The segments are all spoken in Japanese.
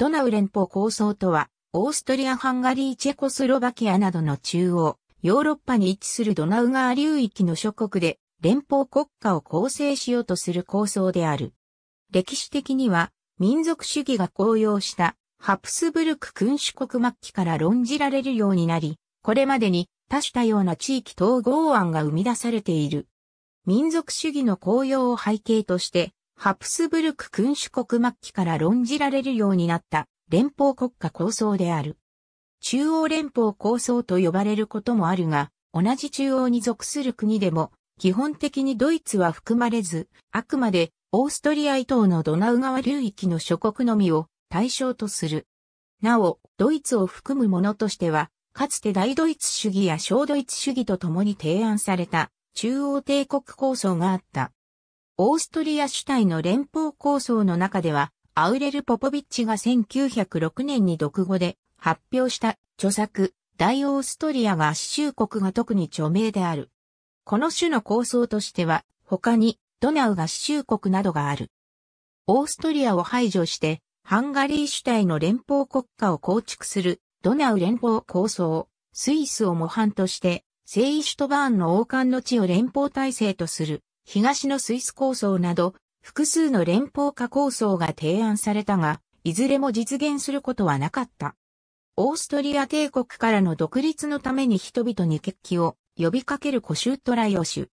ドナウ連邦構想とは、オーストリア・ハンガリー・チェコスロバキアなどの中央、ヨーロッパに位置するドナウ川流域の諸国で、連邦国家を構成しようとする構想である。歴史的には、民族主義が高揚した、ハプスブルク君主国末期から論じられるようになり、これまでに多種多様な地域統合案が生み出されている。民族主義の高揚を背景として、ハプスブルク君主国末期から論じられるようになった連邦国家構想である。中央連邦構想と呼ばれることもあるが、同じ中央に属する国でも、基本的にドイツは含まれず、あくまでオーストリア以東のドナウ川流域の諸国のみを対象とする。なお、ドイツを含むものとしては、かつて大ドイツ主義や小ドイツ主義と共に提案された中央帝国構想があった。オーストリア主体の連邦構想の中では、アウレル・ポポビッチが1906年に独語で発表した著作、大オーストリアが衆国が特に著名である。この種の構想としては、他にドナウが衆国などがある。オーストリアを排除して、ハンガリー主体の連邦国家を構築するドナウ連邦構想、スイスを模範として、聖イシュトバーンの王冠の地を連邦体制とする。東のスイス構想など、複数の連邦化構想が提案されたが、いずれも実現することはなかった。オーストリア帝国からの独立のために人々に決起を呼びかけるコシュートラヨシュ。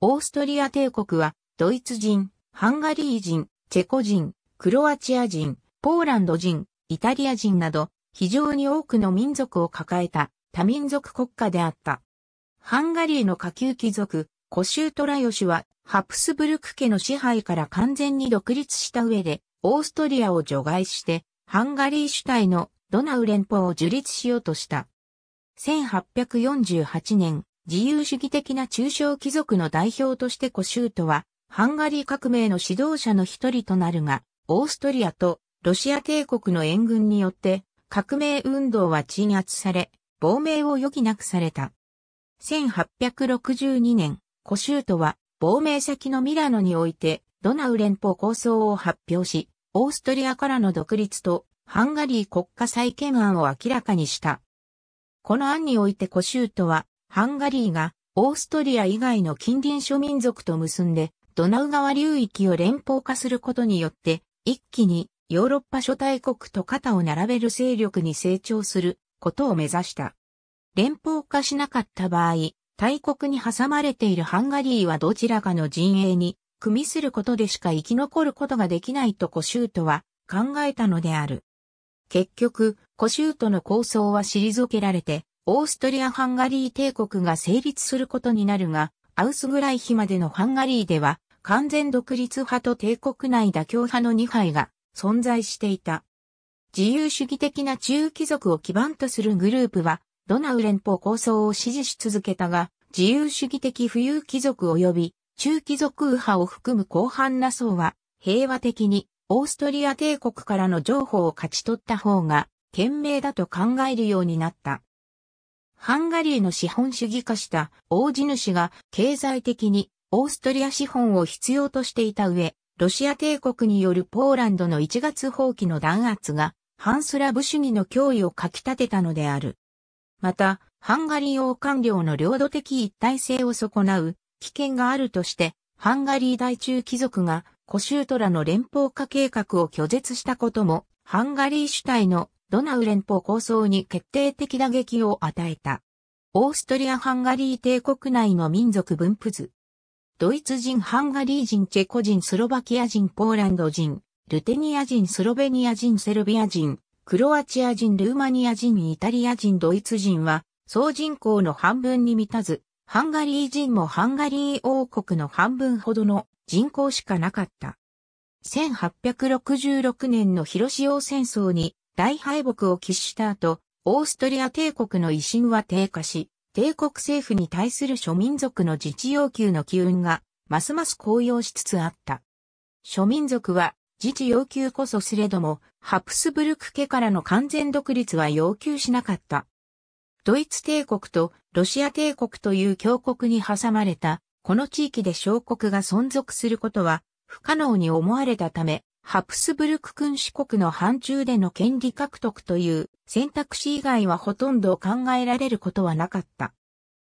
オーストリア帝国は、ドイツ人、ハンガリー人、チェコ人、クロアチア人、ポーランド人、イタリア人など、非常に多くの民族を抱えた多民族国家であった。ハンガリーの下級貴族、コシュートラヨシは、ハプスブルク家の支配から完全に独立した上で、オーストリアを除外して、ハンガリー主体のドナウ連邦を樹立しようとした。1848年、自由主義的な中小貴族の代表としてコシュートは、ハンガリー革命の指導者の一人となるが、オーストリアとロシア帝国の援軍によって、革命運動は鎮圧され、亡命を余儀なくされた。1862年、コシュートは、亡命先のミラノにおいて、ドナウ連邦構想を発表し、オーストリアからの独立と、ハンガリー国家再建案を明らかにした。この案においてコシュートは、ハンガリーが、オーストリア以外の近隣諸民族と結んで、ドナウ川流域を連邦化することによって、一気にヨーロッパ諸大国と肩を並べる勢力に成長することを目指した。連邦化しなかった場合、大国に挟まれているハンガリーはどちらかの陣営に、組みすることでしか生き残ることができないとコシュートは考えたのである。結局、コシュートの構想は退けられて、オーストリア・ハンガリー帝国が成立することになるが、アウスグライヒまでのハンガリーでは、完全独立派と帝国内妥協派の2派が存在していた。自由主義的な中貴族を基盤とするグループは、ドナウ連邦構想を支持し続けたが、自由主義的富裕貴族及び中貴族右派を含む広範な層は、平和的にオーストリア帝国からの譲歩を勝ち取った方が、賢明だと考えるようになった。ハンガリーの資本主義化した大地主が経済的にオーストリア資本を必要としていた上、ロシア帝国によるポーランドの1月放棄の弾圧が反スラブ主義の脅威をかき立てたのである。また、ハンガリー王官領の領土的一体性を損なう危険があるとして、ハンガリー大中貴族がコシュートラの連邦化計画を拒絶したことも、ハンガリー主体のドナウ連邦構想に決定的打撃を与えた。オーストリア・ハンガリー帝国内の民族分布図。ドイツ人、ハンガリー人、チェコ人、スロバキア人、ポーランド人、ルテニア人、スロベニア人、セルビア人、クロアチア人、ルーマニア人、イタリア人、ドイツ人は、総人口の半分に満たず、ハンガリー人もハンガリー王国の半分ほどの人口しかなかった。1866年の広潮戦争に大敗北を喫した後、オーストリア帝国の威信は低下し、帝国政府に対する諸民族の自治要求の機運が、ますます高揚しつつあった。諸民族は、自治要求こそすれども、ハプスブルク家からの完全独立は要求しなかった。ドイツ帝国とロシア帝国という強国に挟まれた、この地域で小国が存続することは不可能に思われたため、ハプスブルク君主国の範疇での権利獲得という選択肢以外はほとんど考えられることはなかった。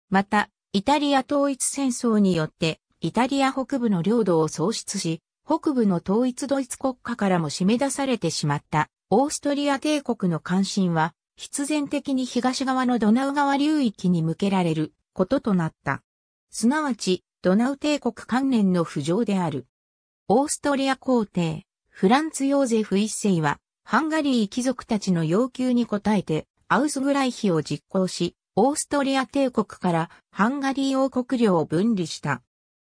また、イタリア統一戦争によって、イタリア北部の領土を喪失し、北部の統一ドイツ国家からも締め出されてしまったオーストリア帝国の関心は必然的に東側のドナウ川流域に向けられることとなった。すなわち、ドナウ帝国関連の浮上である。オーストリア皇帝、フランツ・ヨーゼフ一世は、ハンガリー貴族たちの要求に応えて、アウスグライヒを実行し、オーストリア帝国からハンガリー王国領を分離した。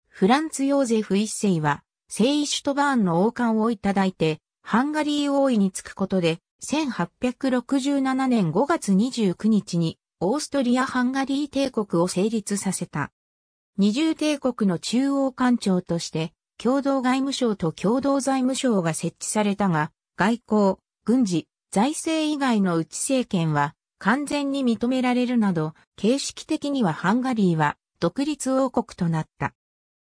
フランツ・ヨーゼフ一世は、セイシュトバーンの王冠をいただいて、ハンガリー王位につくことで、1867年5月29日に、オーストリア・ハンガリー帝国を成立させた。二重帝国の中央官庁として、共同外務省と共同財務省が設置されたが、外交、軍事、財政以外の内政権は完全に認められるなど、形式的にはハンガリーは独立王国となった。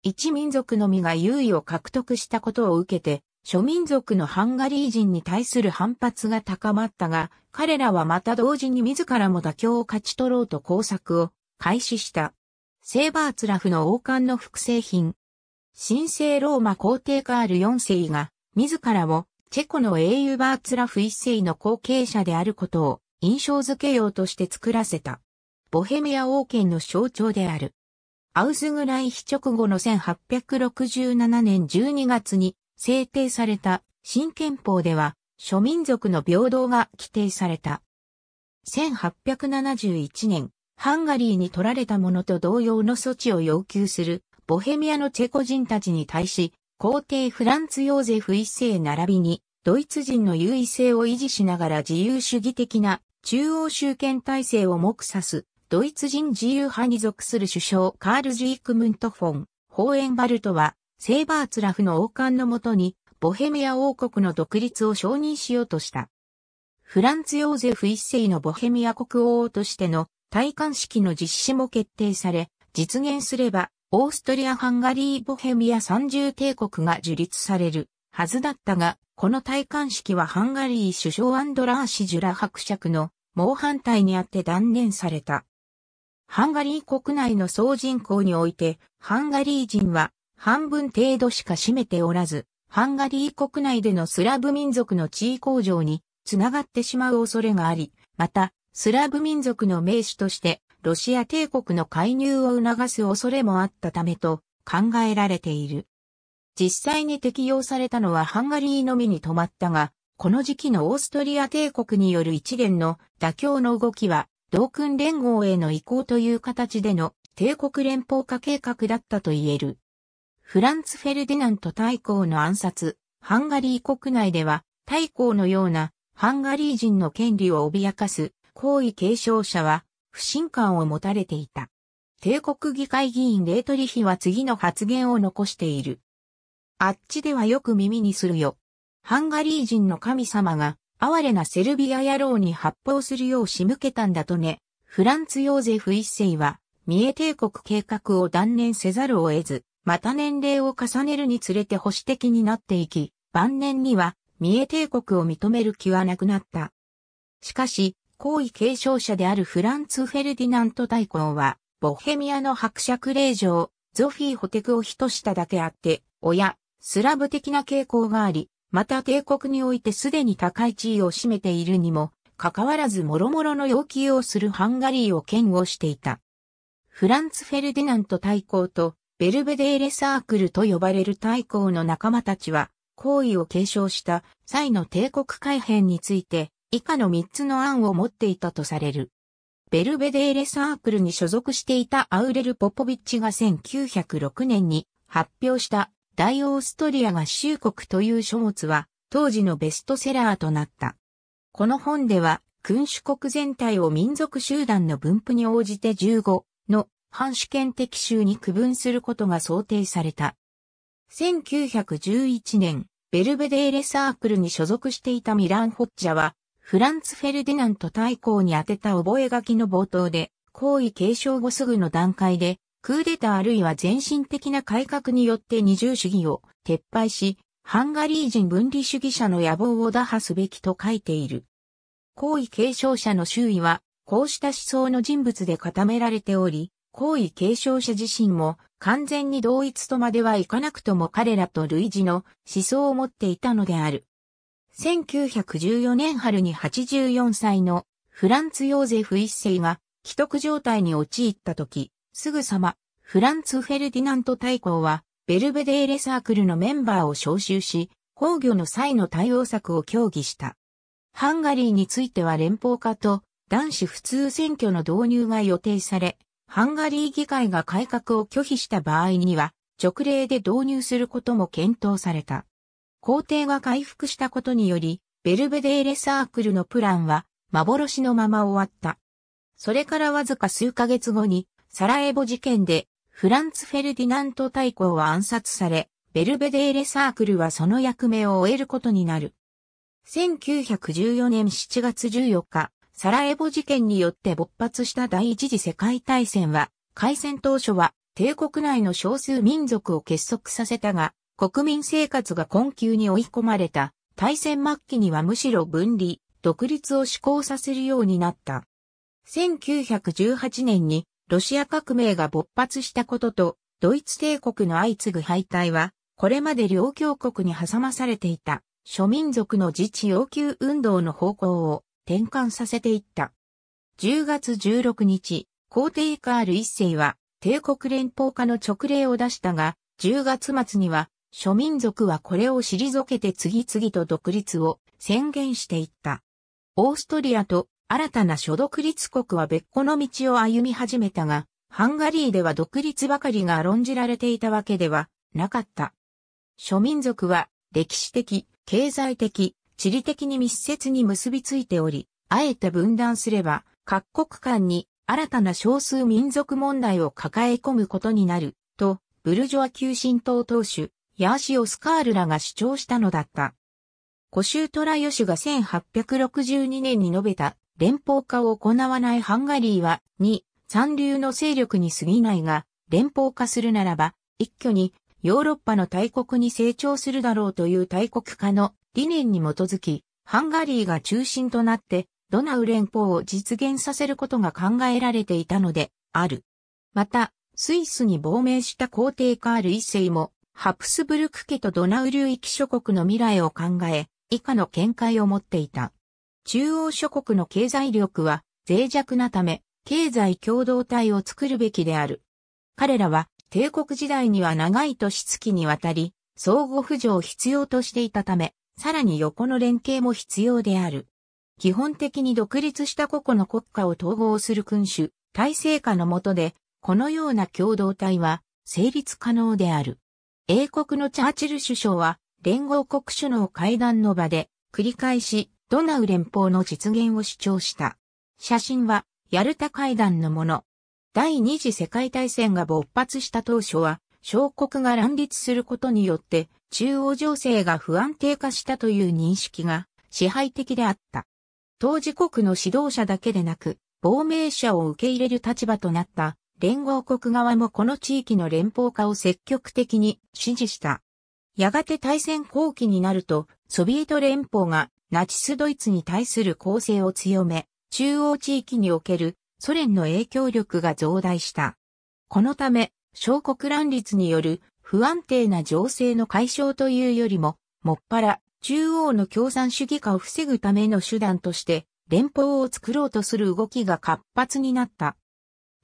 一民族のみが優位を獲得したことを受けて、諸民族のハンガリー人に対する反発が高まったが、彼らはまた同時に自らも妥協を勝ち取ろうと工作を開始した。セーバーツラフの王冠の複製品。神聖ローマ皇帝カール4世が、自らをチェコの英雄バーツラフ1世の後継者であることを印象づけようとして作らせた。ボヘミア王権の象徴である。アウスグライヒ直後の1867年12月に制定された新憲法では諸民族の平等が規定された。1871年、ハンガリーに取られたものと同様の措置を要求するボヘミアのチェコ人たちに対し、皇帝フランツ・ヨーゼフ一世並びにドイツ人の優位性を維持しながら自由主義的な中央集権体制を目指すドイツ人自由派に属する首相カール・ジークムント・フォン、ホーエンバルトは、セーバーツラフの王冠のもとに、ボヘミア王国の独立を承認しようとした。フランツ・ヨーゼフ一世のボヘミア国王としての戴冠式の実施も決定され、実現すれば、オーストリア・ハンガリー・ボヘミア三重帝国が樹立されるはずだったが、この戴冠式はハンガリー首相アンドラーシ・ジュラ伯爵の猛反対にあって断念された。ハンガリー国内の総人口において、ハンガリー人は半分程度しか占めておらず、ハンガリー国内でのスラブ民族の地位向上につながってしまう恐れがあり、また、スラブ民族の名手として、ロシア帝国の介入を促す恐れもあったためと考えられている。実際に適用されたのはハンガリーのみに止まったが、この時期のオーストリア帝国による一連の妥協の動きは同訓連合への移行という形での帝国連邦化計画だったと言える。フランツ・フェルディナント大公の暗殺、ハンガリー国内では大公のようなハンガリー人の権利を脅かす皇位継承者は不信感を持たれていた。帝国議会議員レートリヒは次の発言を残している。あっちではよく耳にするよ。ハンガリー人の神様が哀れなセルビア野郎に発砲するよう仕向けたんだとね、フランツ・ヨーゼフ一世は、三重帝国計画を断念せざるを得ず、また年齢を重ねるにつれて保守的になっていき、晩年には三重帝国を認める気はなくなった。しかし、皇位継承者であるフランツ・フェルディナント大公は、ボヘミアの伯爵令嬢、ゾフィー・ホテクを人しただけあって、親、スラブ的な傾向があり、また帝国においてすでに高い地位を占めているにも、かかわらず諸々の要求をするハンガリーを嫌悪していた。フランツ・フェルディナント大公とベルベデーレサークルと呼ばれる大公の仲間たちは、行為を継承した際の帝国改変について、以下の3つの案を持っていたとされる。ベルベデーレサークルに所属していたアウレル・ポポビッチが1906年に発表した大オーストリアが衆国という書物は当時のベストセラーとなった。この本では君主国全体を民族集団の分布に応じて15の反主権的州に区分することが想定された。1911年、ベルベデーレサークルに所属していたミラン・ホッジャは、フランツ・フェルディナント大公に宛てた覚書の冒頭で、皇位継承後すぐの段階で、クーデターあるいは全身的な改革によって二重主義を撤廃し、ハンガリー人分離主義者の野望を打破すべきと書いている。皇位継承者の周囲は、こうした思想の人物で固められており、皇位継承者自身も完全に同一とまではいかなくとも彼らと類似の思想を持っていたのである。1914年春に84歳のフランツ・ヨーゼフ一世が既得状態に陥った時、すぐさま、フランツ・フェルディナント大公は、ベルベデーレサークルのメンバーを招集し、崩御の際の対応策を協議した。ハンガリーについては連邦化と男子普通選挙の導入が予定され、ハンガリー議会が改革を拒否した場合には、直令で導入することも検討された。皇帝が回復したことにより、ベルベデーレサークルのプランは幻のまま終わった。それからわずか数ヶ月後に、サラエボ事件で、フランツ・フェルディナント大公は暗殺され、ベルベデーレサークルはその役目を終えることになる。1914年7月14日、サラエボ事件によって勃発した第一次世界大戦は、開戦当初は帝国内の少数民族を結束させたが、国民生活が困窮に追い込まれた、大戦末期にはむしろ分離、独立を施行させるようになった。1918年にロシア革命が勃発したことと、ドイツ帝国の相次ぐ敗退は、これまで両強国に挟まされていた、諸民族の自治要求運動の方向を転換させていった。10月16日、皇帝カール一世は、帝国連邦化の直令を出したが、10月末には、諸民族はこれを退けて次々と独立を宣言していった。オーストリアと新たな諸独立国は別個の道を歩み始めたが、ハンガリーでは独立ばかりが論じられていたわけではなかった。諸民族は歴史的、経済的、地理的に密接に結びついており、あえて分断すれば各国間に新たな少数民族問題を抱え込むことになる、と、ブルジョア急進党党首、ヤーシオ・スカールらが主張したのだった。コシュートラヨシュが1862年に述べた連邦化を行わないハンガリーは、2、三流の勢力に過ぎないが、連邦化するならば、一挙にヨーロッパの大国に成長するだろうという大国化の理念に基づき、ハンガリーが中心となって、ドナウ連邦を実現させることが考えられていたので、ある。また、スイスに亡命した皇帝カール一世も、ハプスブルク家とドナウ流域諸国の未来を考え、以下の見解を持っていた。中央諸国の経済力は脆弱なため、経済共同体を作るべきである。彼らは帝国時代には長い年月にわたり、相互扶助を必要としていたため、さらに横の連携も必要である。基本的に独立した個々の国家を統合する君主、体制下の下で、このような共同体は成立可能である。英国のチャーチル首相は、連合国首脳会談の場で、繰り返しドナウ連邦の実現を主張した。写真は、ヤルタ会談のもの。第二次世界大戦が勃発した当初は、小国が乱立することによって、中央情勢が不安定化したという認識が支配的であった。当時国の指導者だけでなく、亡命者を受け入れる立場となった連合国側もこの地域の連邦化を積極的に支持した。やがて大戦後期になると、ソビエト連邦がナチスドイツに対する攻勢を強め、中央地域におけるソ連の影響力が増大した。このため、小国乱立による不安定な情勢の解消というよりも、もっぱら中央の共産主義化を防ぐための手段として、連邦を作ろうとする動きが活発になった。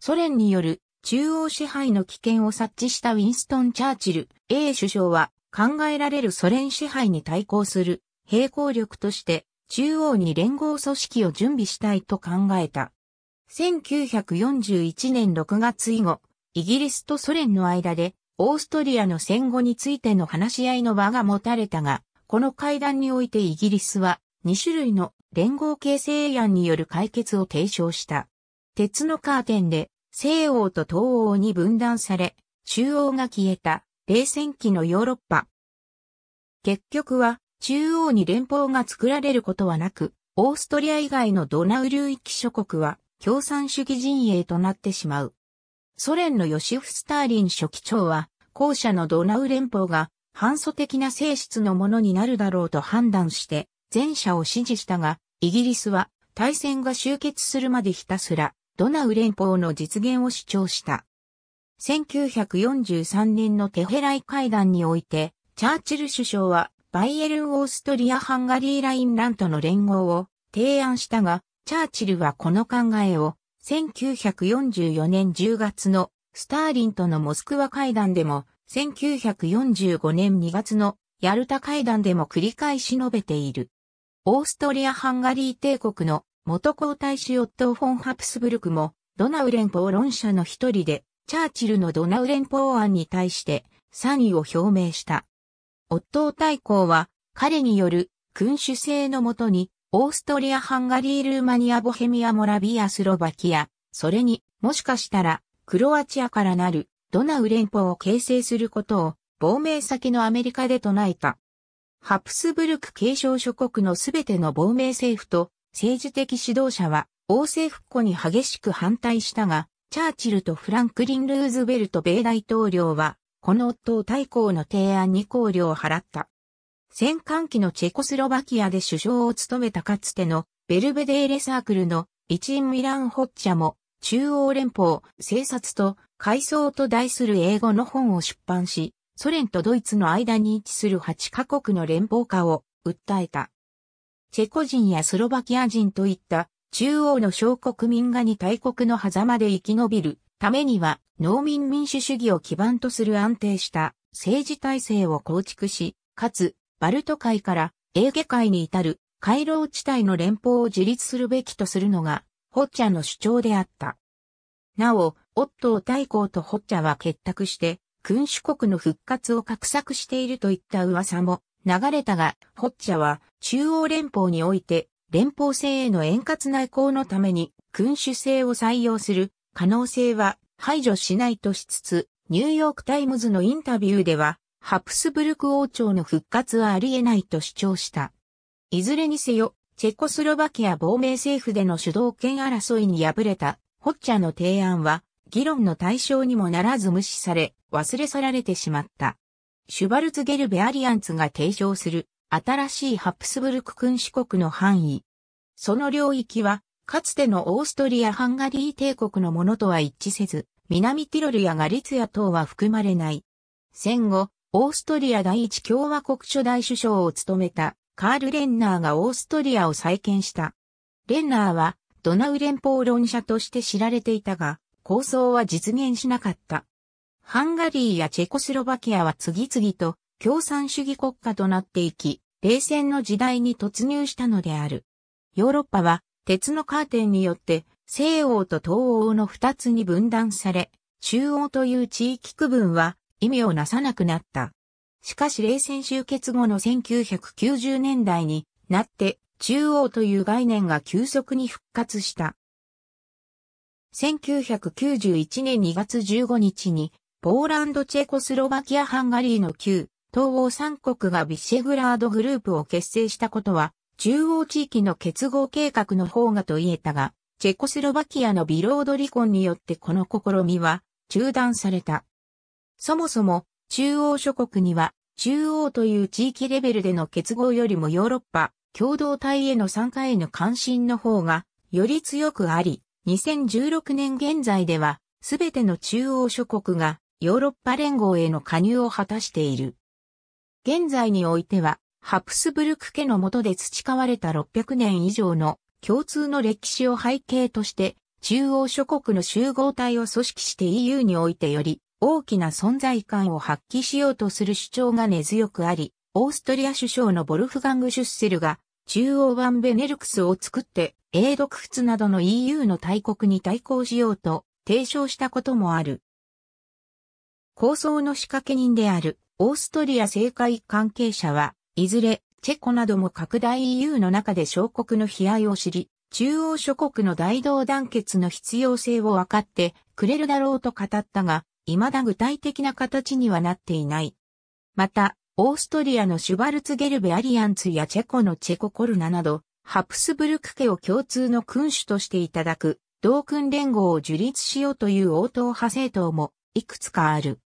ソ連による中央支配の危険を察知したウィンストン・チャーチル、A 首相は考えられるソ連支配に対抗する並行力として中央に連合組織を準備したいと考えた。1941年6月以後、イギリスとソ連の間でオーストリアの戦後についての話し合いの場が持たれたが、この会談においてイギリスは2種類の連合形成案による解決を提唱した。鉄のカーテンで西欧と東欧に分断され、中央が消えた冷戦期のヨーロッパ。結局は中央に連邦が作られることはなく、オーストリア以外のドナウ流域諸国は共産主義陣営となってしまう。ソ連のヨシフ・スターリン書記長は、後者のドナウ連邦が反祖的な性質のものになるだろうと判断して、前者を支持したが、イギリスは大戦が終結するまでひたすら、ドナウ連邦の実現を主張した。1943年のテヘライ会談において、チャーチル首相はバイエルン・オーストリア・ハンガリー・ラインラントの連合を提案したが、チャーチルはこの考えを1944年10月のスターリンとのモスクワ会談でも、1945年2月のヤルタ会談でも繰り返し述べている。オーストリア・ハンガリー帝国の元皇太子オットー・フォン・ハプスブルクも、ドナウ連邦論者の一人で、チャーチルのドナウ連邦案に対して賛意を表明した。オットー大公は、彼による君主制のもとに、オーストリア・ハンガリー・ルーマニア・ボヘミア・モラビア・スロバキア、それに、もしかしたら、クロアチアからなる、ドナウ連邦を形成することを、亡命先のアメリカで唱えた。ハプスブルク継承諸国のすべての亡命政府と政治的指導者は王政復古に激しく反対したが、チャーチルとフランクリン・ルーズベルト米大統領はこの夫を対抗の提案に考慮を払った。戦艦機のチェコスロバキアで首相を務めたかつてのベルベデーレサークルの一員ミラン・ホッチャも中央連邦、政察と改装と題する英語の本を出版し、ソ連とドイツの間に位置する8カ国の連邦化を訴えた。チェコ人やスロバキア人といった中央の小国民がに大国の狭間で生き延びるためには農民民主主義を基盤とする安定した政治体制を構築し、かつ、バルト海からエーゲ海に至る回廊地帯の連邦を樹立するべきとするのが、ホッチャの主張であった。なお、オットー大公とホッチャは結託して、君主国の復活を画策しているといった噂も流れたが、ホッチャは中央連邦において連邦制への円滑な移行のために君主制を採用する可能性は排除しないとしつつ、ニューヨークタイムズのインタビューでは、ハプスブルク王朝の復活はあり得ないと主張した。いずれにせよ、チェコスロバキア亡命政府での主導権争いに敗れた、ホッチャの提案は、議論の対象にもならず無視され、忘れ去られてしまった。シュバルツゲルベアリアンツが提唱する、新しいハプスブルク君主国の範囲。その領域は、かつてのオーストリア・ハンガリー帝国のものとは一致せず、南ティロルやガリツヤ等は含まれない。戦後、オーストリア第一共和国初代首相を務めたカール・レンナーがオーストリアを再建した。レンナーはドナウ連邦論者として知られていたが、構想は実現しなかった。ハンガリーやチェコスロバキアは次々と共産主義国家となっていき、冷戦の時代に突入したのである。ヨーロッパは鉄のカーテンによって西欧と東欧の二つに分断され、中央という地域区分は意味をなさなくなった。しかし冷戦終結後の1990年代になって中央という概念が急速に復活した。1991年2月15日にポーランド、チェコスロバキア、ハンガリーの旧東欧三国がビシェグラードグループを結成したことは中央地域の結合計画の方がと言えたが、チェコスロバキアのビロード離婚によってこの試みは中断された。そもそも中央諸国には中央という地域レベルでの結合よりもヨーロッパ共同体への参加への関心の方がより強くあり、2016年現在では全ての中央諸国がヨーロッパ連合への加入を果たしている。現在においてはハプスブルク家の下で培われた600年以上の共通の歴史を背景として、中央諸国の集合体を組織して EU においてより大きな存在感を発揮しようとする主張が根強くあり、オーストリア首相のボルフガング・シュッセルが中央版ベネルクスを作って英独仏などの EU の大国に対抗しようと提唱したこともある。構想の仕掛け人であるオーストリア政界関係者はいずれ、チェコなども拡大 EU の中で小国の悲哀を知り、中央諸国の大同団結の必要性を分かってくれるだろうと語ったが、未だ具体的な形にはなっていない。また、オーストリアのシュバルツゲルベアリアンツやチェコのチェココルナなど、ハプスブルク家を共通の君主としていただく、同君連合を樹立しようという応答派政党も、いくつかある。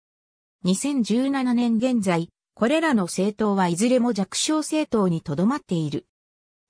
2017年現在、これらの政党はいずれも弱小政党にとどまっている。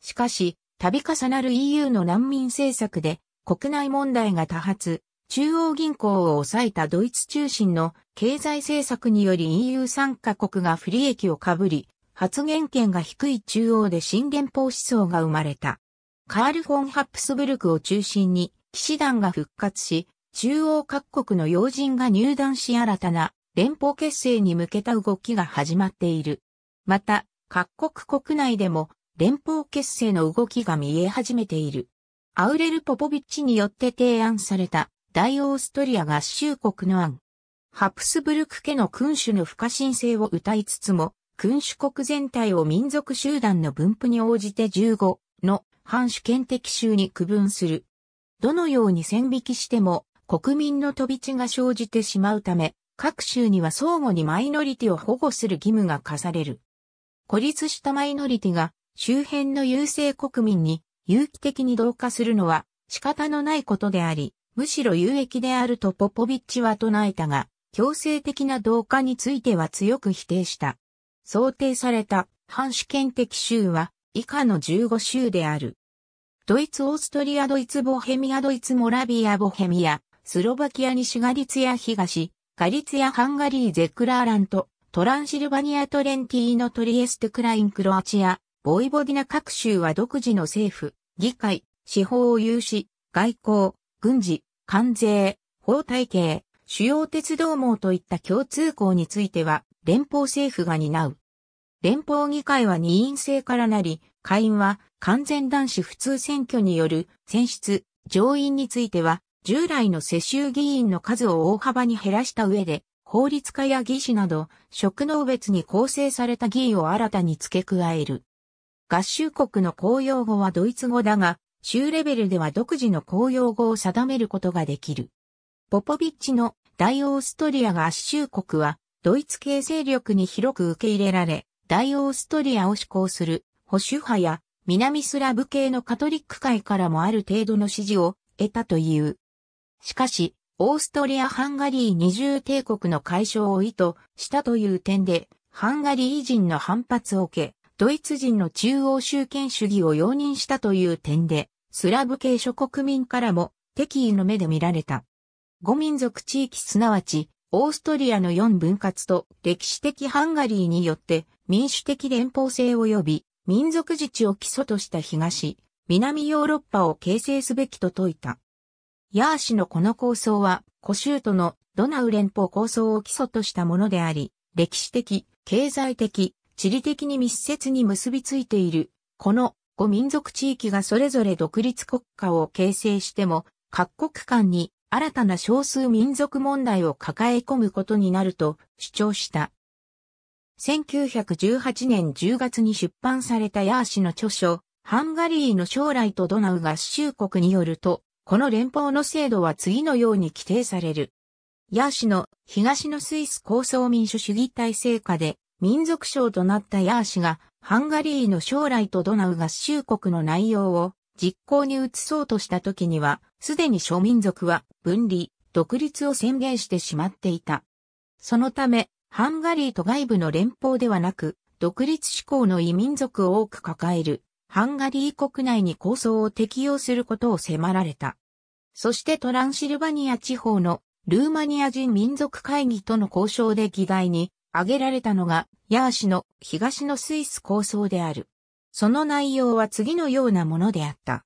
しかし、度重なる EU の難民政策で国内問題が多発、中央銀行を抑えたドイツ中心の経済政策により EU 参加国が不利益をかぶり、発言権が低い中央で新連邦思想が生まれた。カール・フォン・ハプスブルクを中心に、騎士団が復活し、中央各国の要人が入団し新たな連邦結成に向けた動きが始まっている。また、各国国内でも連邦結成の動きが見え始めている。アウレル・ポポビッチによって提案された大オーストリア合衆国の案。ハプスブルク家の君主の不可侵性を歌いつつも、君主国全体を民族集団の分布に応じて15の反主権的州に区分する。どのように線引きしても国民の飛び地が生じてしまうため、各州には相互にマイノリティを保護する義務が課される。孤立したマイノリティが周辺の優勢国民に有機的に同化するのは仕方のないことであり、むしろ有益であるとポポビッチは唱えたが、強制的な同化については強く否定した。想定された反主権的州は以下の15州である。ドイツ、オーストリア、ドイツ、ボヘミア、ドイツ、モラビア、ボヘミア、スロバキア西ガリツや東、ガリツヤ・ハンガリー・ゼクラーラント、トランシルバニア・トレンティーノ・トリエスト・クライン・クロアチア、ボイボディナ各州は独自の政府、議会、司法を有し、外交、軍事、関税、法体系、主要鉄道網といった共通項については、連邦政府が担う。連邦議会は二院制からなり、下院は完全男子普通選挙による選出、上院については従来の世襲議員の数を大幅に減らした上で、法律家や議士など、職能別に構成された議員を新たに付け加える。合衆国の公用語はドイツ語だが、州レベルでは独自の公用語を定めることができる。ポポビッチの大オーストリア合衆国は、ドイツ系勢力に広く受け入れられ、大オーストリアを志向する保守派や南スラブ系のカトリック界からもある程度の支持を得たという。しかし、オーストリア・ハンガリー二重帝国の解消を意図したという点で、ハンガリー人の反発を受け、ドイツ人の中央集権主義を容認したという点で、スラブ系諸国民からも敵意の目で見られた。五民族地域すなわち、オーストリアの四分割と歴史的ハンガリーによって民主的連邦制及び民族自治を基礎とした東、南ヨーロッパを形成すべきと説いた。ヤー氏のこの構想は、古州都のドナウ連邦構想を基礎としたものであり、歴史的、経済的、地理的に密接に結びついている。この5民族地域がそれぞれ独立国家を形成しても、各国間に新たな少数民族問題を抱え込むことになると主張した。1918年10月に出版されたヤー氏の著書、ハンガリーの将来とドナウ合衆国によると、この連邦の制度は次のように規定される。ヤーシの東のスイス構想民主主義体制下で民族省となったヤーシがハンガリーの将来とドナウ合衆国の内容を実行に移そうとした時には、すでに諸民族は分離、独立を宣言してしまっていた。そのため、ハンガリーと外部の連邦ではなく、独立志向の異民族を多く抱えるハンガリー国内に構想を適用することを迫られた。そしてトランシルバニア地方のルーマニア人民族会議との交渉で議題に挙げられたのがヤーシの東のスイス構想である。その内容は次のようなものであった。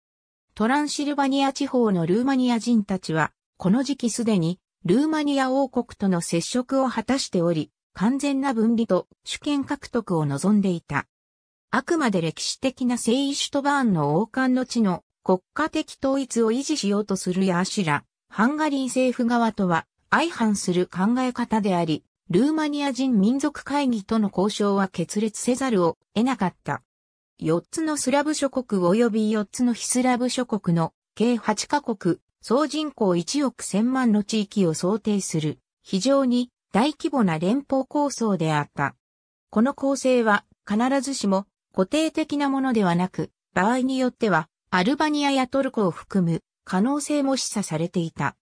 トランシルバニア地方のルーマニア人たちは、この時期すでにルーマニア王国との接触を果たしており、完全な分離と主権獲得を望んでいた。あくまで歴史的な聖イシュトバーンの王冠の地の国家的統一を維持しようとするヤーシラ、ハンガリー政府側とは相反する考え方であり、ルーマニア人民族会議との交渉は決裂せざるを得なかった。四つのスラブ諸国及び四つの非スラブ諸国の計八カ国、総人口一億千万の地域を想定する非常に大規模な連邦構想であった。この構成は必ずしも固定的なものではなく、場合によっては、アルバニアやトルコを含む可能性も示唆されていた。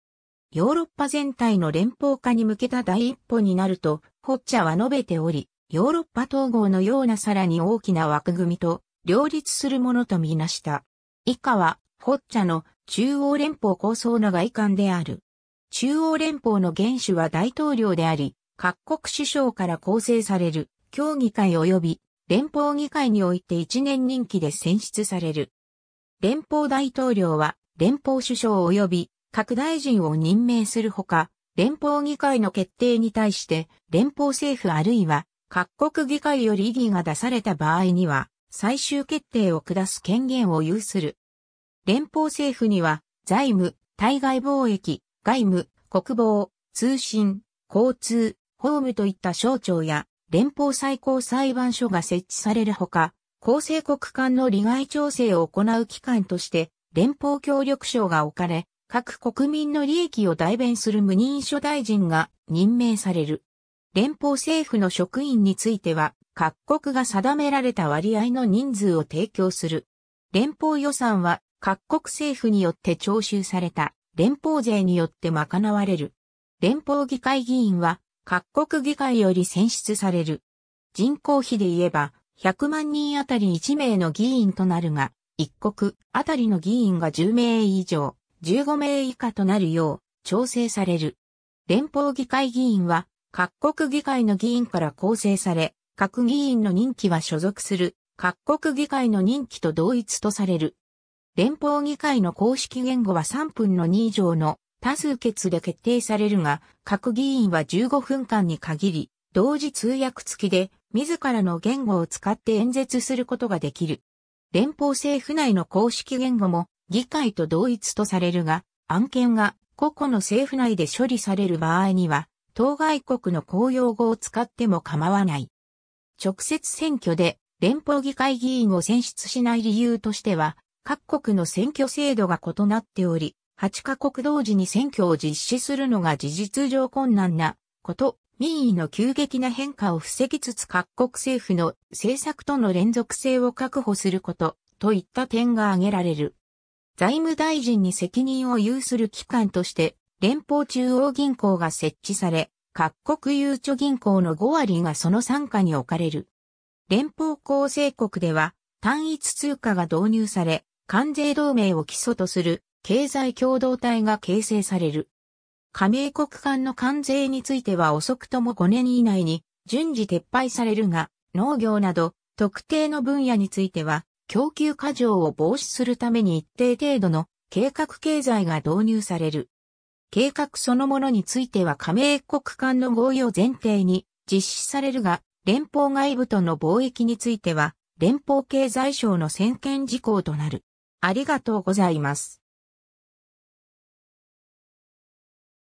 ヨーロッパ全体の連邦化に向けた第一歩になると、ホッチャは述べており、ヨーロッパ統合のようなさらに大きな枠組みと両立するものとみなした。以下は、ホッチャの中央連邦構想の外観である。中央連邦の元首は大統領であり、各国首相から構成される協議会及び連邦議会において1年任期で選出される。連邦大統領は連邦首相及び各大臣を任命するほか、連邦議会の決定に対して連邦政府あるいは各国議会より異議が出された場合には最終決定を下す権限を有する。連邦政府には財務、対外貿易、外務、国防、通信、交通、法務といった省庁や連邦最高裁判所が設置されるほか、厚生国間の利害調整を行う機関として、連邦協力省が置かれ、各国民の利益を代弁する無認書大臣が任命される。連邦政府の職員については、各国が定められた割合の人数を提供する。連邦予算は各国政府によって徴収された連邦税によって賄われる。連邦議会議員は各国議会より選出される。人口比で言えば、100万人あたり1名の議員となるが、一国あたりの議員が10名以上、15名以下となるよう調整される。連邦議会議員は各国議会の議員から構成され、各議員の任期は所属する各国議会の任期と同一とされる。連邦議会の公式言語は3分の2以上の多数決で決定されるが、各議員は15分間に限り、同時通訳付きで、自らの言語を使って演説することができる。連邦政府内の公式言語も議会と同一とされるが、案件が個々の政府内で処理される場合には、当該国の公用語を使っても構わない。直接選挙で連邦議会議員を選出しない理由としては、各国の選挙制度が異なっており、8カ国同時に選挙を実施するのが事実上困難なこと、民意の急激な変化を防ぎつつ各国政府の政策との連続性を確保すること、といった点が挙げられる。財務大臣に責任を有する機関として、連邦中央銀行が設置され、各国有う銀行の5割がその参加に置かれる。連邦構成国では単一通貨が導入され、関税同盟を基礎とする経済共同体が形成される。加盟国間の関税については遅くとも5年以内に順次撤廃されるが、農業など特定の分野については供給過剰を防止するために一定程度の計画経済が導入される。計画そのものについては加盟国間の合意を前提に実施されるが、連邦外部との貿易については連邦経済省の専権事項となる。ありがとうございます。